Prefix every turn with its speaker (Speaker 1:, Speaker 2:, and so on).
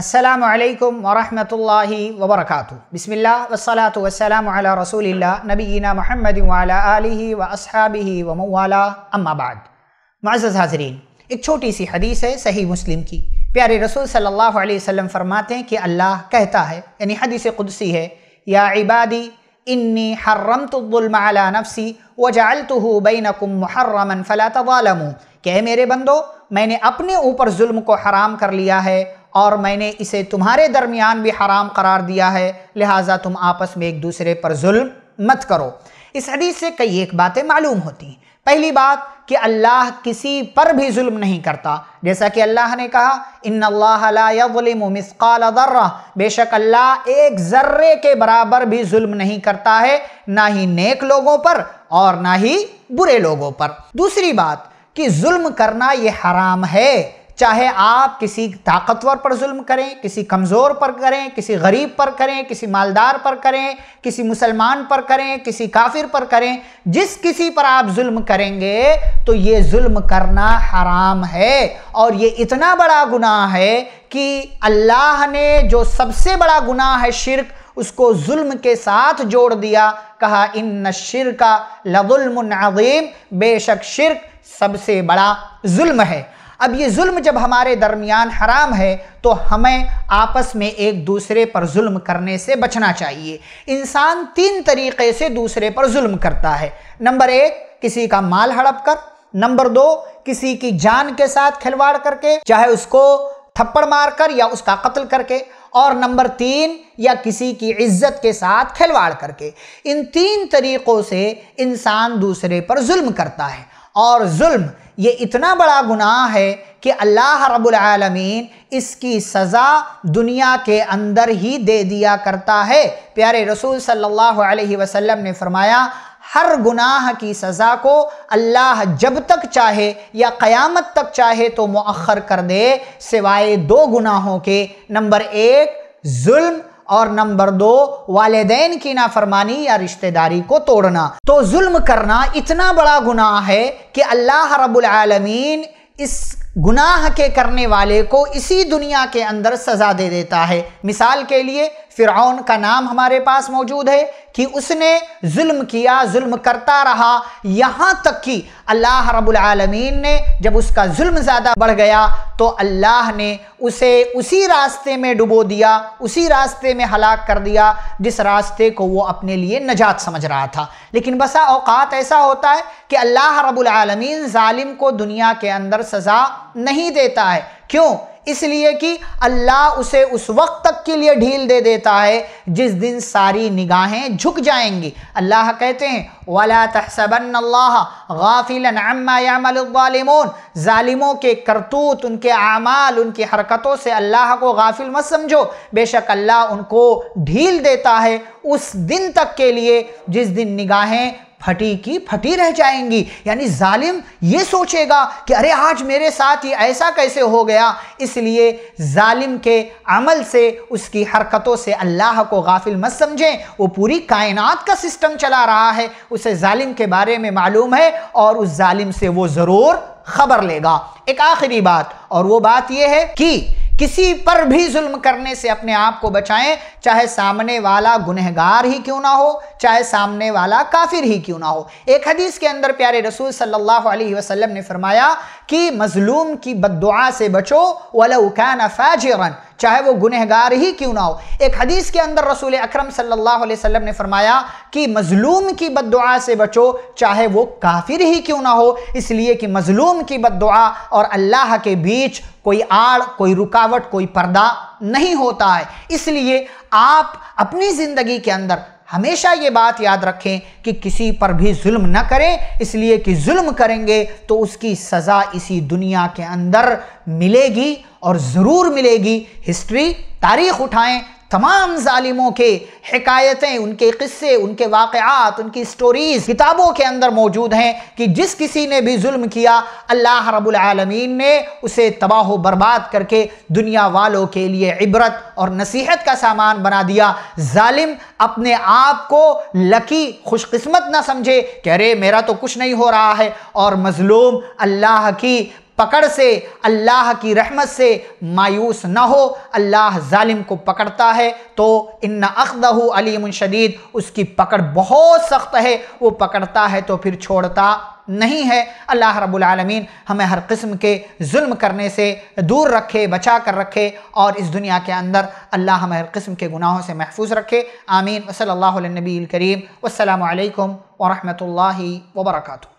Speaker 1: असलकम वरहमतुल्लि वबरक बिसमिल्ल वसलात रसूल नबीना महमद आलि व असहाबी वमवाला अम्माबाद मज़ हाजरीन एक छोटी सी हदीस है सही मुस्लिम की प्यारे रसूल सल्लल्लाहु अलैहि वसल्लम फरमाते हैं कि अल्लाह कहता है यानी हदीस कुदसी है या इबादी इन्नी हर्रम तुल्माला नफसी व जाल तो बैनकुम मुहर्रमन फ़ला तवालमू कह मेरे बंदो मैंने अपने ऊपर जुल्म को हराम कर लिया है और मैंने इसे तुम्हारे दरमियान भी हराम करार दिया है लिहाजा तुम आपस में एक दूसरे पर जुल्म मत करो इस हदीस से कई एक बातें मालूम होती हैं पहली बात कि अल्लाह किसी पर भी जुल्म नहीं करता जैसा कि अल्लाह ने कहा इन अल्लाहमसकाल दर्रा बेशक अल्लाह एक ज़र्रे के बराबर भी जुल्म नहीं करता है ना ही नेक लोगों पर और ना ही बुरे लोगों पर दूसरी बात कि जुल्म करना ये हराम है चाहे आप किसी ताकतवर पर जुल्म करें किसी कमज़ोर पर करें किसी गरीब पर करें किसी मालदार पर करें किसी मुसलमान पर करें किसी काफिर पर करें जिस किसी पर आप जुल्म करेंगे तो ये जुल्म करना हराम है और ये इतना बड़ा गुनाह है कि अल्लाह ने जो सबसे बड़ा गुनाह है शिरक उसको जुल्म के साथ जोड़ दिया कहा इन शिर का बेशक शिरक सबसे बड़ा जुल्म है अब ये जुल्म जब हमारे दरमियान हराम है तो हमें आपस में एक दूसरे पर जुल्म करने से बचना चाहिए इंसान तीन तरीके से दूसरे पर जुल्म करता है नंबर एक किसी का माल हड़प कर नंबर दो किसी की जान के साथ खिलवाड़ करके चाहे उसको थप्पड़ मारकर या उसका कत्ल करके और नंबर तीन या किसी की इज्जत के साथ खिलवाड़ करके इन तीन तरीक़ों से इंसान दूसरे पर जुल्म करता है और जुल्म ये इतना बड़ा गुनाह है कि अल्लाह रबालमीन इसकी सज़ा दुनिया के अंदर ही दे दिया करता है प्यारे रसूल सल्लल्लाहु अलैहि वसल्लम ने फरमाया हर गुनाह की सज़ा को अल्लाह जब तक चाहे या क़यामत तक चाहे तो मौखर कर दे सिवाय दो गुनाहों के नंबर एक जुल्म और नंबर दो वालदेन की नाफरमानी या रिश्तेदारी को तोड़ना तो जुल्म करना इतना बड़ा गुनाह है कि अल्लाह रबालमीन इस गुनाह के करने वाले को इसी दुनिया के अंदर सज़ा दे देता है मिसाल के लिए फ़िरौन का नाम हमारे पास मौजूद है कि उसने जुल्म किया जुल्म करता रहा यहाँ तक कि अल्लाह रब्बुल आलमीन ने जब उसका जुल्म ज़्यादा बढ़ गया तो अल्लाह ने उसे उसी रास्ते में डुबो दिया उसी रास्ते में हलाक कर दिया जिस रास्ते को वो अपने लिए नजात समझ रहा था लेकिन बसा औकात ऐसा होता है कि अल्लाह रब्बुल आलमीन जालिम को दुनिया के अंदर सज़ा नहीं देता है क्यों इसलिए कि अल्लाह उसे उस वक्त तक के लिए ढील दे देता है जिस दिन सारी निगाहें झुक जाएंगी अल्लाह कहते हैं वाला तहसबन अल्लाह ालिमों के करतूत उनके आमाल उनकी हरकतों से अल्लाह को गाफिल मत समझो बेशक अल्लाह उनको ढील देता है उस दिन तक के लिए जिस दिन निगाहें फटी की फटी रह जाएंगी यानी जालिम ये सोचेगा कि अरे आज मेरे साथ ये ऐसा कैसे हो गया इसलिए जालिम के अमल से उसकी हरकतों से अल्लाह को गाफिल मत समझें वो पूरी कायनात का सिस्टम चला रहा है उसे जालिम के बारे में मालूम है और उस जालिम से वो ज़रूर खबर लेगा एक आखिरी बात और वो बात यह है कि किसी पर भी जुल्म करने से अपने आप को बचाएं चाहे सामने वाला गुनहगार ही क्यों ना हो चाहे सामने वाला काफिर ही क्यों ना हो एक हदीस के अंदर प्यारे रसूल सल्लल्लाहु अलैहि वसल्लम ने फरमाया कि मजलूम की बददुआ से बचो वला उकान चाहे वो गुनहगार ही क्यों ना हो एक हदीस के अंदर रसूल अक्रम सल्लल्लाहु ने फरमाया कि मजलूम की बद से बचो चाहे वो काफिर ही क्यों ना हो इसलिए कि मजलूम की बद और अल्लाह के बीच कोई आड़ कोई रुकावट कोई पर्दा नहीं होता है इसलिए आप अपनी ज़िंदगी के अंदर हमेशा ये बात याद रखें कि किसी पर भी जुल्म न करें इसलिए कि जुल्म करेंगे तो उसकी सज़ा इसी दुनिया के अंदर मिलेगी और ज़रूर मिलेगी हिस्ट्री तारीख उठाएं तमाम ालिमों के हकायतें उनके किस्से उनके वाकयात उनकी स्टोरीज़ किताबों के अंदर मौजूद हैं कि जिस किसी ने भी जुल्म किया अल्लाह रबालमीन ने उसे तबाह बर्बाद करके दुनिया वालों के लिए इबरत और नसीहत का सामान बना दिया जालिम अपने आप को लकी खुशकस्मत ना समझे कह रहे मेरा तो कुछ नहीं हो रहा है और मज़लूम अल्लाह की पकड़ से अल्लाह की रहमत से मायूस ना हो अल्लाह ालिम को पकड़ता है तो इन अखदह अलीम शदीद उसकी पकड़ बहुत सख्त है वो पकड़ता है तो फिर छोड़ता नहीं है अल्लाह रब्बुल आलमीन हमें हर किस्म के जुल्म करने से दूर रखे बचा कर रखे और इस दुनिया के अंदर अल्लाह हमें हर किस्म के गुनाहों से महफूज रखे आमीन वसल नबी करीम वालकम वरहमल वर्का